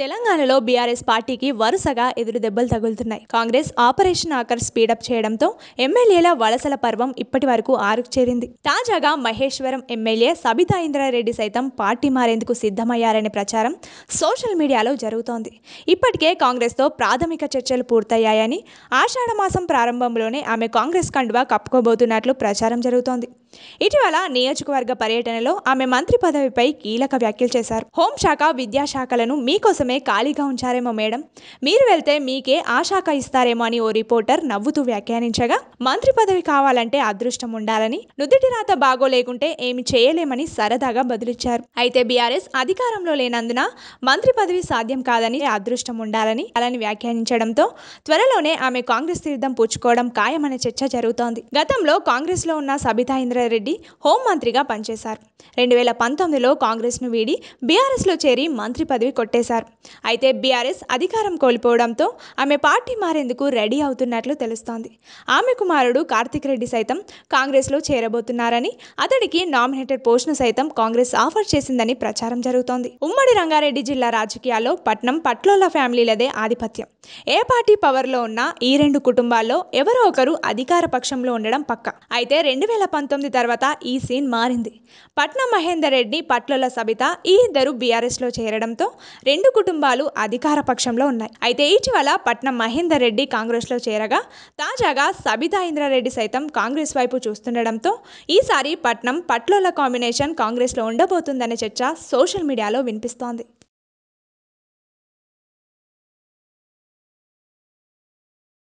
తెలంగాణలో బీఆర్ఎస్ పార్టీకి వరుసగా ఎదురు దెబ్బలు తగులుతున్నాయి కాంగ్రెస్ ఆపరేషన్ ఆకర్ స్పీడప్ చేయడంతో ఎమ్మెల్యేల వలసల పర్వం ఇప్పటి వరకు ఆరుకు చేరింది తాజాగా మహేశ్వరం ఎమ్మెల్యే సబితా ఇంద్రారెడ్డి సైతం పార్టీ మారేందుకు సిద్ధమయ్యారనే ప్రచారం సోషల్ మీడియాలో జరుగుతోంది ఇప్పటికే కాంగ్రెస్తో ప్రాథమిక చర్చలు పూర్తయ్యాయని ఆషాఢమాసం ప్రారంభంలోనే ఆమె కాంగ్రెస్ కండువా కప్పుకోబోతున్నట్లు ప్రచారం జరుగుతోంది ఇటీవల నియోజకవర్గ పర్యటనలో ఆమె మంత్రి పదవిపై కీలక వ్యాఖ్యలు చేశారు హోంశాఖ విద్యాశాఖలను మీకోసమే ఖాళీగా ఉంచారేమో మేడం మీరు వెళ్తే మీకే ఆ శాఖ ఇస్తారేమో అని ఓ రిపోర్టర్ నవ్వుతూ వ్యాఖ్యానించగా మంత్రి పదవి కావాలంటే అదృష్టం ఉండాలని నుదుటి రాత బాగోలేకుంటే ఏమి చేయలేమని సరదాగా బదులిచ్చారు అయితే బీఆర్ఎస్ అధికారంలో లేనందున మంత్రి పదవి సాధ్యం కాదని అదృష్టం ఉండాలని అలాని వ్యాఖ్యానించడంతో త్వరలోనే ఆమె కాంగ్రెస్ తీర్థం పుచ్చుకోవడం ఖాయమనే చర్చ జరుగుతోంది గతంలో కాంగ్రెస్లో ఉన్న సబితా ఇంద్ర రెడ్డి హోంమంత్రిగా పనిచేశారు రెండు వేల పంతొమ్మిదిలో కాంగ్రెస్ను వీడి బీఆర్ఎస్లో చేరి మంత్రి పదవి కొట్టేశారు అయితే బీఆర్ఎస్ అధికారం కోల్పోవడంతో ఆమె పార్టీ మారేందుకు రెడీ అవుతున్నట్లు తెలుస్తోంది ఆమె కుమారుడు కార్తిక్ రెడ్డి సైతం కాంగ్రెస్లో చేరబోతున్నారని అతడికి నామినేటెడ్ పోస్టును సైతం కాంగ్రెస్ ఆఫర్ చేసిందని ప్రచారం జరుగుతోంది ఉమ్మడి రంగారెడ్డి జిల్లా రాజకీయాల్లో పట్నం పట్లోల ఫ్యామిలీలదే ఆధిపత్యం ఏ పార్టీ పవర్లో ఉన్న ఈ రెండు కుటుంబాల్లో ఎవరో ఒకరు అధికార పక్షంలో ఉండడం పక్క అయితే రెండు వేల పంతొమ్మిది తర్వాత ఈ సీన్ మారింది పట్నం మహేందర్ రెడ్డి పట్లల సబిత ఈ ఇద్దరు బీఆర్ఎస్లో చేరడంతో రెండు కుటుంబాలు అధికార పక్షంలో ఉన్నాయి అయితే ఇటీవల పట్నం మహేందర్ రెడ్డి కాంగ్రెస్లో చేరగా తాజాగా సబితా ఇంద్రారెడ్డి సైతం కాంగ్రెస్ వైపు చూస్తుండడంతో ఈసారి పట్నం పట్లోల కాంబినేషన్ కాంగ్రెస్లో ఉండబోతుందనే చర్చ సోషల్ మీడియాలో వినిపిస్తోంది